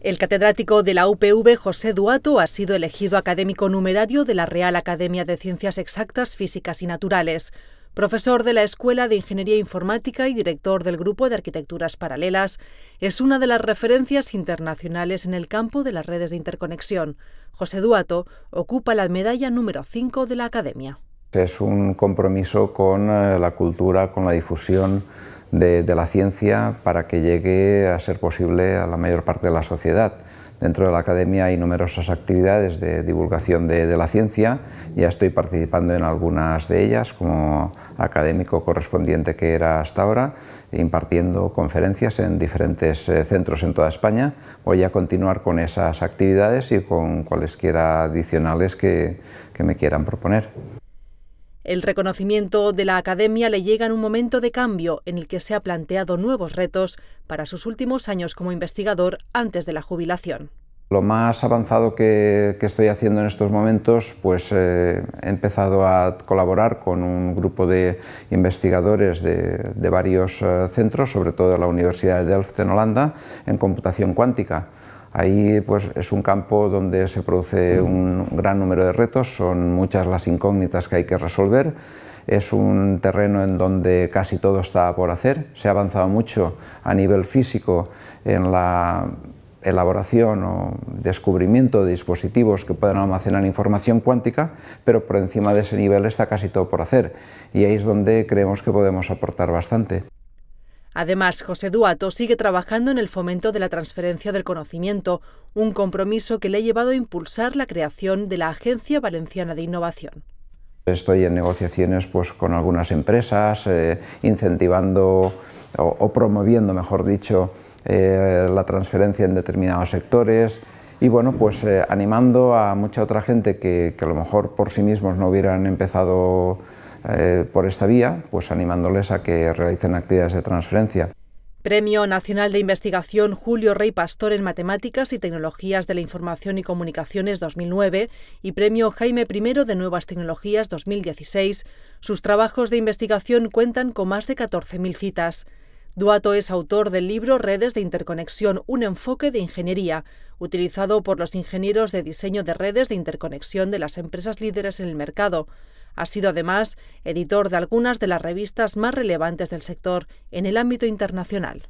El catedrático de la UPV, José Duato, ha sido elegido académico numerario de la Real Academia de Ciencias Exactas, Físicas y Naturales, profesor de la Escuela de Ingeniería Informática y director del Grupo de Arquitecturas Paralelas. Es una de las referencias internacionales en el campo de las redes de interconexión. José Duato ocupa la medalla número 5 de la Academia. Es un compromiso con eh, la cultura, con la difusión de, la ciencia para que llegue a ser posible a la mayor parte de la sociedad. Dentro de la academia hay numerosas actividades de divulgación de, la ciencia, ya estoy participando en algunas de ellas como académico correspondiente que era hasta ahora, impartiendo conferencias en diferentes eh, centros en toda España. Voy a continuar con esas actividades y con cualesquiera adicionales que me quieran proponer. El reconocimiento de la Academia le llega en un momento de cambio en el que se ha planteado nuevos retos para sus últimos años como investigador antes de la jubilación. Lo más avanzado que, estoy haciendo en estos momentos, pues eh, he empezado a colaborar con un grupo de investigadores de, varios eh, centros, sobre todo de la Universidad de Delft en Holanda, en computación cuántica. Ahí pues, es un campo donde se produce un gran número de retos, son muchas las incógnitas que hay que resolver, es un terreno en donde casi todo está por hacer, se ha avanzado mucho a nivel físico en la elaboración o descubrimiento de dispositivos que puedan almacenar información cuántica, pero por encima de ese nivel está casi todo por hacer y ahí es donde creemos que podemos aportar bastante. Además, José Duato sigue trabajando en el fomento de la transferencia del conocimiento, un compromiso que le ha llevado a impulsar la creación de la Agencia Valenciana de Innovación. Estoy en negociaciones pues, con algunas empresas, eh, incentivando o, promoviendo, mejor dicho, eh, la transferencia en determinados sectores y bueno, pues eh, animando a mucha otra gente que, que a lo mejor por sí mismos no hubieran empezado eh, por esta vía, pues animándoles a que realicen actividades de transferencia. Premio Nacional de Investigación Julio Rey Pastor en Matemáticas y Tecnologías de la Información y Comunicaciones 2009 y Premio Jaime I de Nuevas Tecnologías 2016. Sus trabajos de investigación cuentan con más de 14.000 citas. Duato es autor del libro Redes de Interconexión, un enfoque de ingeniería, utilizado por los ingenieros de diseño de redes de interconexión de las empresas líderes en el mercado. Ha sido además editor de algunas de las revistas más relevantes del sector en el ámbito internacional.